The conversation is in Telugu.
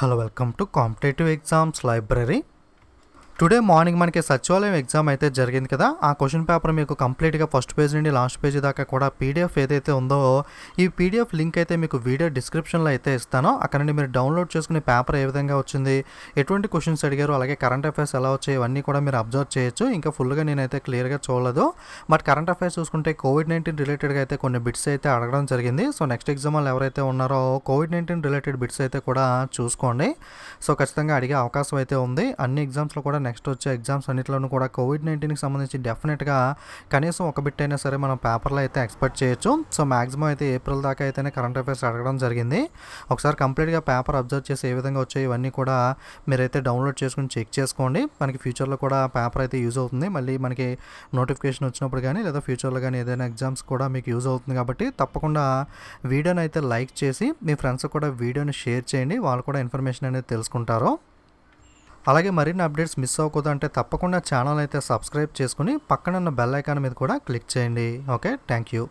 Hello, welcome to Competitive Exams Library. Today morning మనకి సచివాలయం ఎగ్జామ్ అయితే జరిగింది కదా ఆ క్వశ్చన్ పేపర్ మీకు కంప్లీట్గా ఫస్ట్ పేజ్ నుండి లాస్ట్ పేజ్ దాకా కూడా పీడిఎఫ్ ఏదైతే ఉందో ఈ పీడిఎఫ్ లింక్ అయితే మీకు వీడియో డిస్క్రిప్షన్లో అయితే ఇస్తాను అక్కడ నుండి మీరు డౌన్లోడ్ చేసుకునే పేపర్ ఏ విధంగా వచ్చింది ఎటువంటి క్వశ్చన్స్ అడిగారు అలాగే కరెంట్ అఫైర్స్ ఎలా వచ్చాయి ఇవన్నీ కూడా మీరు అబ్జర్వ్ చేయొచ్చు ఇంకా ఫుల్గా నేనైతే క్లియర్గా చూడలేదు బట్ కరెంట్ అఫైర్స్ చూసుకుంటే కోవిడ్ నైన్టీన్ రిలేటెడ్గా అయితే కొన్ని బిట్స్ అయితే అడగడం జరిగింది సో నెక్స్ట్ ఎగ్జామ్ ఎవరైతే ఉన్నారో కోవిడ్ నైన్టీన్ రిలేటెడ్ బిట్స్ అయితే కూడా చూసుకోండి సో ఖచ్చితంగా అడిగే అవకాశం అయితే ఉంది అన్ని ఎగ్జామ్స్లో కూడా నెక్స్ట్ వచ్చే ఎగ్జామ్స్ అన్నింటిలోనూ కూడా కోవిడ్ నైన్టీన్కి సంబంధించి డెఫినెట్గా కనీసం ఒక బిట్ అయినా సరే మనం పేపర్లో అయితే ఎక్స్పెక్ట్ చేయొచ్చు సో మాక్సిమం అయితే ఏప్రిల్ దాకా అయితేనే కరెంట్ అఫైర్స్ అడగడం జరిగింది ఒకసారి కంప్లీట్గా పేపర్ అబ్జర్వ్ చేసి ఏ విధంగా వచ్చాయి ఇవన్నీ కూడా మీరైతే డౌన్లోడ్ చేసుకుని చెక్ చేసుకోండి మనకి ఫ్యూచర్లో కూడా పేపర్ అయితే యూజ్ అవుతుంది మళ్ళీ మనకి నోటిఫికేషన్ వచ్చినప్పుడు కానీ లేదా ఫ్యూచర్లో కానీ ఏదైనా ఎగ్జామ్స్ కూడా మీకు యూజ్ అవుతుంది కాబట్టి తప్పకుండా వీడియోని అయితే లైక్ చేసి మీ ఫ్రెండ్స్ కూడా వీడియోని షేర్ చేయండి వాళ్ళు కూడా ఇన్ఫర్మేషన్ అనేది తెలుసుకుంటారు అలాగే మరిన్ని అప్డేట్స్ మిస్ అవ్వకూడదు అంటే తప్పకుండా ఛానల్ అయితే సబ్స్క్రైబ్ చేసుకుని పక్కనున్న బెల్ ఐకాన్ మీద కూడా క్లిక్ చేయండి ఓకే థ్యాంక్ యూ